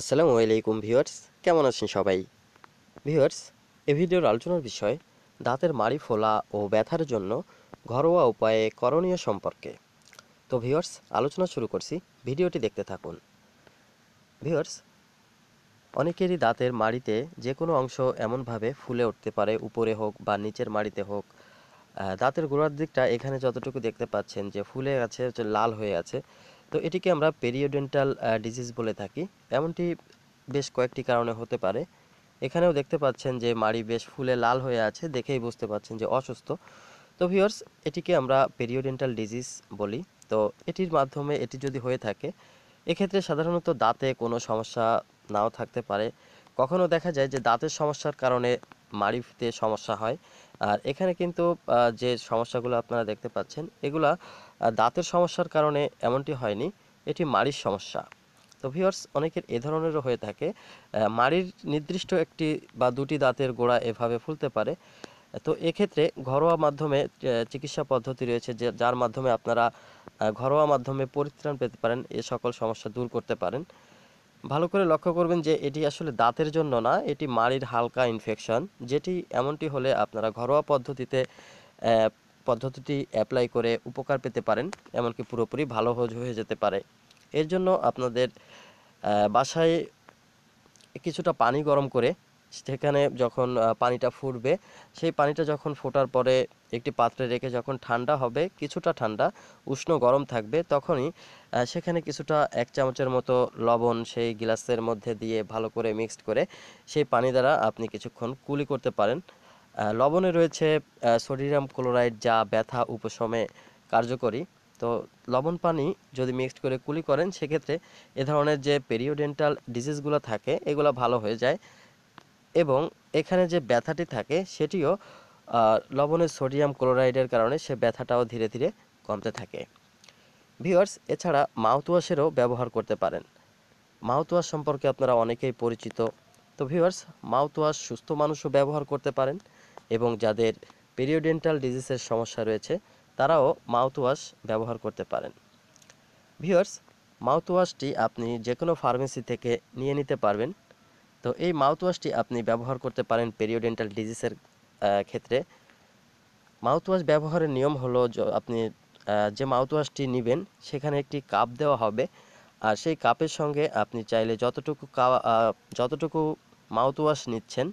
আসসালামু আলাইকুম ভিউয়ার্স কেমন আছেন সবাই ভিউয়ার্স এ ভিডিওর আলোচনার বিষয় দাঁতের মাড়ি ফোলা ও ব্যথার জন্য ঘরোয়া উপায়ে করণীয় সম্পর্কে তো ভিউয়ার্স আলোচনা শুরু করছি ভিডিওটি দেখতে থাকুন ভিউয়ার্স অনেকেরই দাঁতের মাড়িতে যে কোনো অংশ এমনভাবে ফুলে উঠতে পারে উপরে হোক বা নিচের মাড়িতে হোক দাঁতের গোড়ার দিকটা এখানে যতটুকু দেখতে পাচ্ছেন যে ফুলে আছে লাল হয়ে আছে তো এটিকে আমরা পেরিওডেন্টাল ডিজিজ বলে থাকি এমনটি বেশ কয়েকটি কারণে হতে পারে এখানেও দেখতে পাচ্ছেন যে মাড়ি বেশ ফুলে লাল হয়ে আছে দেখেই বুঝতে পাচ্ছেন যে অসুস্থ তো ভিওর্স এটিকে আমরা পেরিওডেন্টাল ডিজিজ বলি তো এটির মাধ্যমে এটি যদি হয়ে থাকে এক্ষেত্রে সাধারণত দাঁতে কোনো সমস্যা নাও থাকতে পারে কখনও দেখা যায় যে দাঁতের সমস্যার কারণে মাড়িতে সমস্যা হয় আর এখানে কিন্তু যে সমস্যাগুলো আপনারা দেখতে পাচ্ছেন এগুলা দাঁতের সমস্যার কারণে এমনটি হয়নি এটি মাড়ির সমস্যা তো ভিওর্স অনেকের এ ধরনেরও হয়ে থাকে মাড়ির নির্দিষ্ট একটি বা দুটি দাঁতের গোড়া এভাবে ফুলতে পারে তো এক্ষেত্রে ঘরোয়া মাধ্যমে চিকিৎসা পদ্ধতি রয়েছে যে যার মাধ্যমে আপনারা ঘরোয়া মাধ্যমে পরিত্রাণ পেতে পারেন এ সকল সমস্যা দূর করতে পারেন ভালো করে লক্ষ্য করবেন যে এটি আসলে দাঁতের জন্য না এটি মাড়ির হালকা ইনফেকশন যেটি এমনটি হলে আপনারা ঘরোয়া পদ্ধতিতে পদ্ধতিটি অ্যাপ্লাই করে উপকার পেতে পারেন এমনকি পুরোপুরি ভালো হয়ে যেতে পারে এর জন্য আপনাদের বাসায় কিছুটা পানি গরম করে সেখানে যখন পানিটা ফুটবে সেই পানিটা যখন ফোটার পরে একটি পাত্রে রেখে যখন ঠান্ডা হবে কিছুটা ঠান্ডা উষ্ণ গরম থাকবে তখনই সেখানে কিছুটা এক চামচের মতো লবণ সেই গ্লাসের মধ্যে দিয়ে ভালো করে মিক্সড করে সেই পানি দ্বারা আপনি কিছুক্ষণ কুলি করতে পারেন লবণে রয়েছে সোডিয়াম ক্লোরাইড যা ব্যথা উপশমে কার্যকরী তো লবণ পানি যদি মিক্সড করে কুলি করেন সেক্ষেত্রে এ ধরনের যে পেরিওডেন্টাল ডিজিজগুলো থাকে এগুলো ভালো হয়ে যায় এবং এখানে যে ব্যথাটি থাকে সেটিও লবণের সোডিয়াম ক্লোরাইডের কারণে সে ব্যথাটাও ধীরে ধীরে কমতে থাকে ভিওয়ার্স এছাড়া মাউথওয়াশেরও ব্যবহার করতে পারেন মাউথওয়াশ সম্পর্কে আপনারা অনেকেই পরিচিত তো ভিওয়ার্স মাউথওয়াশ সুস্থ মানুষও ব্যবহার করতে পারেন এবং যাদের পেরিওডেন্টাল ডিজিজের সমস্যা রয়েছে তারাও মাউথওয়াশ ব্যবহার করতে পারেন ভিওয়ার্স মাউথওয়াশটি আপনি যে কোনো ফার্মেসি থেকে নিয়ে নিতে পারবেন তো এই মাউথওয়াশটি আপনি ব্যবহার করতে পারেন পেরিওডেন্টাল ডিজিজের ক্ষেত্রে মাউথওয়াশ ব্যবহারের নিয়ম হলো আপনি যে মাউথওয়াশটি নেবেন সেখানে একটি কাপ দেওয়া হবে আর সেই কাপের সঙ্গে আপনি চাইলে যতটুকু যতটুকু মাউথওয়াশ নিচ্ছেন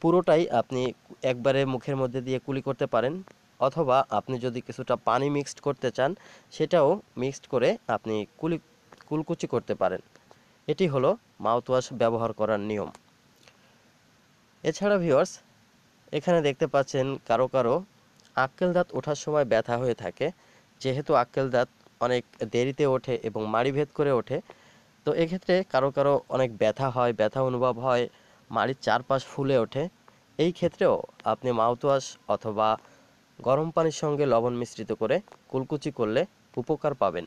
পুরোটাই আপনি একবারে মুখের মধ্যে দিয়ে কুলি করতে পারেন অথবা আপনি যদি কিছুটা পানি মিক্সড করতে চান সেটাও মিক্সড করে আপনি কুলি কুলকুচি করতে পারেন এটি হলো মাউথওয়াশ ব্যবহার করার নিয়ম এছাড়া ভিওর্স এখানে দেখতে পাচ্ছেন কারো কারো আক্কেল দাঁত ওঠার সময় ব্যথা হয়ে থাকে যেহেতু আক্কেল দাঁত অনেক দেরিতে ওঠে এবং মাড়ি ভেদ করে ওঠে তো এক্ষেত্রে কারো কারো অনেক ব্যথা হয় ব্যথা অনুভব হয় মাড়ির চারপাশ ফুলে ওঠে এই ক্ষেত্রেও আপনি মাউথওয়াশ অথবা গরম পানির সঙ্গে লবণ মিশ্রিত করে কুলকুচি করলে উপকার পাবেন